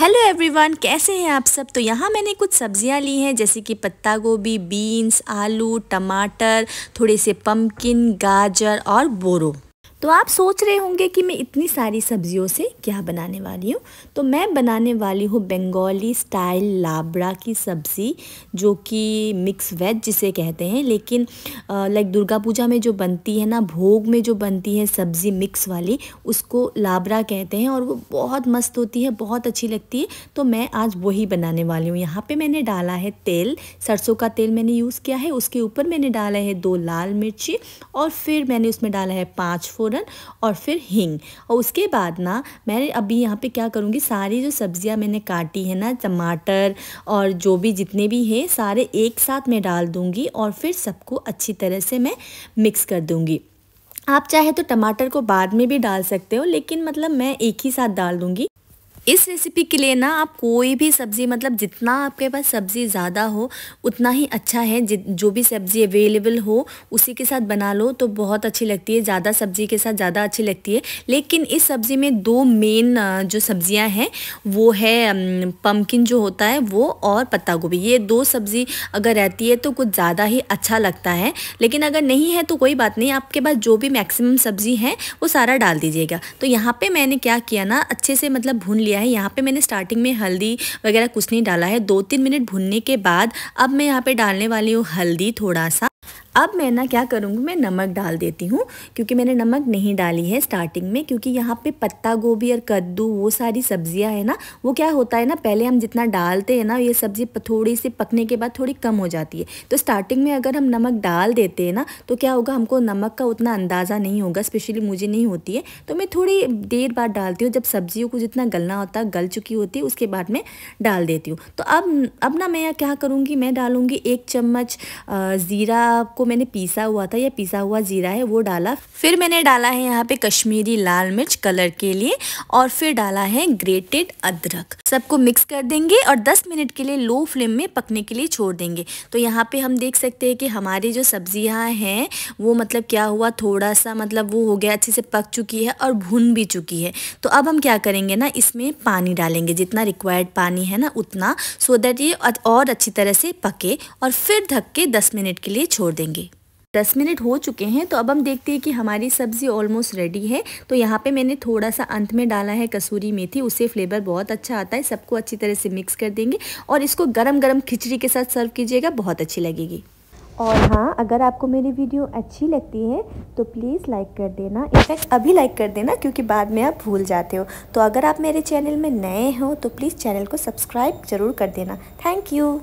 hello everyone कैसे हैं आप सब तो यहाँ मैंने कुछ सब्जियाँ ली हैं जैसे कि पत्ता गोभी बीन्स आलू टमाटर थोड़े से पम्पकिन गाजर और बोरो तो आप सोच रहे होंगे कि मैं इतनी सारी सब्जियों से क्या बनाने वाली हूँ तो मैं बनाने वाली हूँ बंगाली स्टाइल लाबड़ा की सब्ज़ी जो कि मिक्स वेज जिसे कहते हैं लेकिन लाइक दुर्गा पूजा में जो बनती है ना भोग में जो बनती है सब्ज़ी मिक्स वाली उसको लाबड़ा कहते हैं और वो बहुत मस्त होती है बहुत अच्छी लगती है तो मैं आज वही बनाने वाली हूँ यहाँ पर मैंने डाला है तेल सरसों का तेल मैंने यूज़ किया है उसके ऊपर मैंने डाला है दो लाल मिर्ची और फिर मैंने उसमें डाला है पाँच फ़ौरन और फिर हींग और उसके बाद ना मैं अभी यहाँ पे क्या करूँगी सारी जो सब्ज़ियाँ मैंने काटी है ना टमाटर और जो भी जितने भी हैं सारे एक साथ मैं डाल दूँगी और फिर सबको अच्छी तरह से मैं मिक्स कर दूँगी आप चाहे तो टमाटर को बाद में भी डाल सकते हो लेकिन मतलब मैं एक ही साथ डाल दूँगी इस रेसिपी के लिए ना आप कोई भी सब्ज़ी मतलब जितना आपके पास सब्ज़ी ज़्यादा हो उतना ही अच्छा है जो भी सब्ज़ी अवेलेबल हो उसी के साथ बना लो तो बहुत अच्छी लगती है ज़्यादा सब्ज़ी के साथ ज़्यादा अच्छी लगती है लेकिन इस सब्ज़ी में दो मेन जो सब्ज़ियाँ हैं वो है पम्पकिन जो होता है वो और पत्ता गोभी ये दो सब्ज़ी अगर रहती है तो कुछ ज़्यादा ही अच्छा लगता है लेकिन अगर नहीं है तो कोई बात नहीं आपके पास जो भी मैक्सिमम सब्ज़ी है वो सारा डाल दीजिएगा तो यहाँ पर मैंने क्या किया ना अच्छे से मतलब भून लिया है यहाँ पे मैंने स्टार्टिंग में हल्दी वगैरह कुछ नहीं डाला है दो तीन मिनट भुनने के बाद अब मैं यहाँ पे डालने वाली हूँ हल्दी थोड़ा सा अब मैं ना क्या करूँगी मैं नमक डाल देती हूँ क्योंकि मैंने नमक नहीं डाली है स्टार्टिंग में क्योंकि यहाँ पे पत्ता गोभी और कद्दू वो सारी सब्जियाँ है ना वो क्या होता है ना पहले हम जितना डालते हैं ना ये सब्ज़ी थोड़ी सी पकने के बाद थोड़ी कम हो जाती है तो स्टार्टिंग में अगर हम नमक डाल देते हैं ना तो क्या होगा हमको नमक का उतना अंदाज़ा नहीं होगा स्पेशली मुझे नहीं होती है तो मैं थोड़ी देर बाद डालती हूँ जब सब्जियों को जितना गलना होता गल चुकी होती है उसके बाद में डाल देती हूँ तो अब अब ना मैं क्या करूँगी मैं डालूँगी एक चम्मच ज़ीरा को मैंने पीसा हुआ था या पीसा हुआ ज़ीरा है वो डाला फिर मैंने डाला है यहाँ पे कश्मीरी लाल मिर्च कलर के लिए और फिर डाला है ग्रेटेड अदरक सबको मिक्स कर देंगे और 10 मिनट के लिए लो फ्लेम में पकने के लिए छोड़ देंगे तो यहाँ पे हम देख सकते हैं कि हमारी जो सब्जियाँ हैं वो मतलब क्या हुआ थोड़ा सा मतलब वो हो गया अच्छे से पक चुकी है और भुन भी चुकी है तो अब हम क्या करेंगे ना इसमें पानी डालेंगे जितना रिक्वायर्ड पानी है ना उतना सो देट दैट ये और अच्छी तरह से पके और फिर ढक के दस मिनट के लिए छोड़ देंगे दस मिनट हो चुके हैं तो अब हम देखते हैं कि हमारी सब्ज़ी ऑलमोस्ट रेडी है तो यहाँ पे मैंने थोड़ा सा अंत में डाला है कसूरी मेथी उससे फ्लेवर बहुत अच्छा आता है सबको अच्छी तरह से मिक्स कर देंगे और इसको गरम गरम खिचड़ी के साथ सर्व कीजिएगा बहुत अच्छी लगेगी और हाँ अगर आपको मेरी वीडियो अच्छी लगती है तो प्लीज़ लाइक कर देना इनफैक्ट अभी लाइक कर देना क्योंकि बाद में आप भूल जाते हो तो अगर आप मेरे चैनल में नए हो तो प्लीज़ चैनल को सब्सक्राइब ज़रूर कर देना थैंक यू